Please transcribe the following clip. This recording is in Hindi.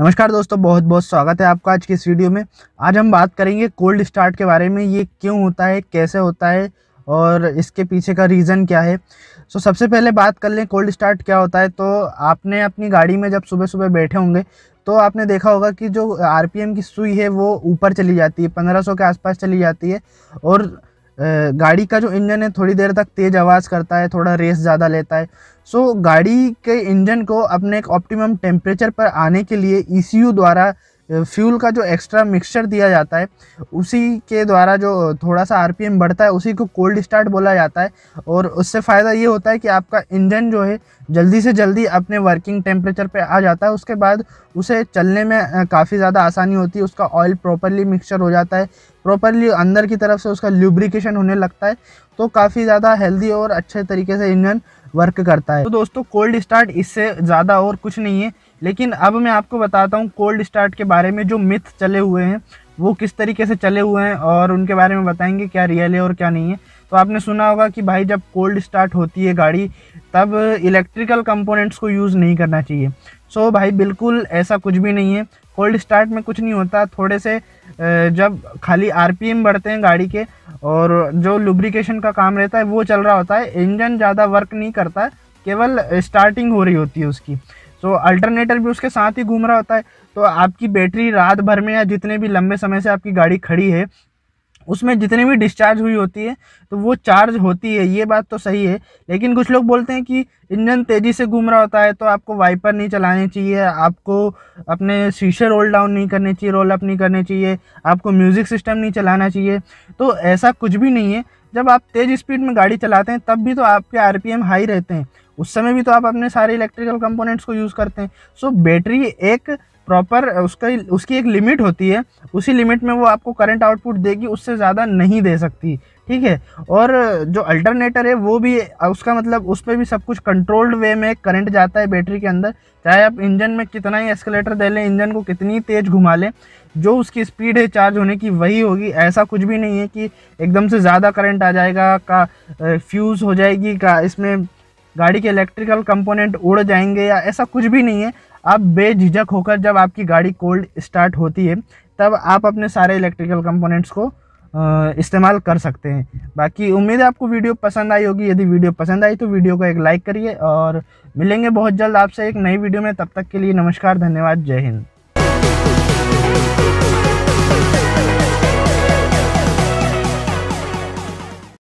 नमस्कार दोस्तों बहुत बहुत स्वागत है आपका आज के इस वीडियो में आज हम बात करेंगे कोल्ड स्टार्ट के बारे में ये क्यों होता है कैसे होता है और इसके पीछे का रीज़न क्या है सो तो सबसे पहले बात कर लें कोल्ड स्टार्ट क्या होता है तो आपने अपनी गाड़ी में जब सुबह सुबह बैठे होंगे तो आपने देखा होगा कि जो आर की सुई है वो ऊपर चली जाती है पंद्रह के आसपास चली जाती है और गाड़ी का जो इंजन है थोड़ी देर तक तेज़ आवाज़ करता है थोड़ा रेस ज़्यादा लेता है सो गाड़ी के इंजन को अपने एक ऑप्टिमम टेम्परेचर पर आने के लिए ई e द्वारा फ्यूल का जो एक्स्ट्रा मिक्सचर दिया जाता है उसी के द्वारा जो थोड़ा सा आरपीएम बढ़ता है उसी को कोल्ड स्टार्ट बोला जाता है और उससे फ़ायदा ये होता है कि आपका इंजन जो है जल्दी से जल्दी अपने वर्किंग टेम्परेचर पे आ जाता है उसके बाद उसे चलने में काफ़ी ज़्यादा आसानी होती है उसका ऑयल प्रॉपरली मिक्सचर हो जाता है प्रॉपरली अंदर की तरफ से उसका ल्यूब्रिकेशन होने लगता है तो काफ़ी ज़्यादा हेल्दी और अच्छे तरीके से इंजन वर्क करता है तो दोस्तों कोल्ड स्टार्ट इससे ज़्यादा और कुछ नहीं है लेकिन अब मैं आपको बताता हूँ कोल्ड स्टार्ट के बारे में जो मिथ चले हुए हैं वो किस तरीके से चले हुए हैं और उनके बारे में बताएंगे क्या रियल है और क्या नहीं है तो आपने सुना होगा कि भाई जब कोल्ड स्टार्ट होती है गाड़ी तब इलेक्ट्रिकल कंपोनेंट्स को यूज़ नहीं करना चाहिए सो so भाई बिल्कुल ऐसा कुछ भी नहीं है कोल्ड स्टार्ट में कुछ नहीं होता थोड़े से जब खाली आर बढ़ते हैं गाड़ी के और जो लुब्रिकेशन का काम रहता है वो चल रहा होता है इंजन ज़्यादा वर्क नहीं करता है केवल स्टार्टिंग हो रही होती है उसकी सो so, अल्टरनेटर भी उसके साथ ही घूम रहा होता है तो आपकी बैटरी रात भर में या जितने भी लंबे समय से आपकी गाड़ी खड़ी है उसमें जितनी भी डिस्चार्ज हुई होती है तो वो चार्ज होती है ये बात तो सही है लेकिन कुछ लोग बोलते हैं कि इंजन तेज़ी से घूम रहा होता है तो आपको वाइपर नहीं चलानी चाहिए आपको अपने शीशे रोल डाउन नहीं करने चाहिए रोल अप नहीं करने चाहिए आपको म्यूज़िक सिस्टम नहीं चलाना चाहिए तो ऐसा कुछ भी नहीं है जब आप तेज़ स्पीड में गाड़ी चलाते हैं तब भी तो आपके आर हाई रहते हैं उस समय भी तो आप अपने सारे इलेक्ट्रिकल कंपोनेंट्स को यूज़ करते हैं सो बैटरी एक प्रॉपर उसका उसकी एक लिमिट होती है उसी लिमिट में वो आपको करंट आउटपुट देगी उससे ज़्यादा नहीं दे सकती ठीक है और जो अल्टरनेटर है वो भी उसका मतलब उस पर भी सब कुछ कंट्रोल्ड वे में करंट जाता है बैटरी के अंदर चाहे आप इंजन में कितना ही एस्केलेटर दे लें इंजन को कितनी तेज़ घुमा लें जो उसकी स्पीड है चार्ज होने की वही होगी ऐसा कुछ भी नहीं है कि एकदम से ज़्यादा करंट आ जाएगा का फ्यूज़ हो जाएगी का इसमें गाड़ी के इलेक्ट्रिकल कंपोनेंट उड़ जाएंगे या ऐसा कुछ भी नहीं है अब बेझिझक होकर जब आपकी गाड़ी कोल्ड स्टार्ट होती है तब आप अपने सारे इलेक्ट्रिकल कंपोनेंट्स को इस्तेमाल कर सकते हैं बाकी उम्मीद है आपको वीडियो पसंद आई होगी यदि वीडियो पसंद आई तो वीडियो को एक लाइक करिए और मिलेंगे बहुत जल्द आपसे एक नई वीडियो में तब तक के लिए नमस्कार धन्यवाद जय हिंद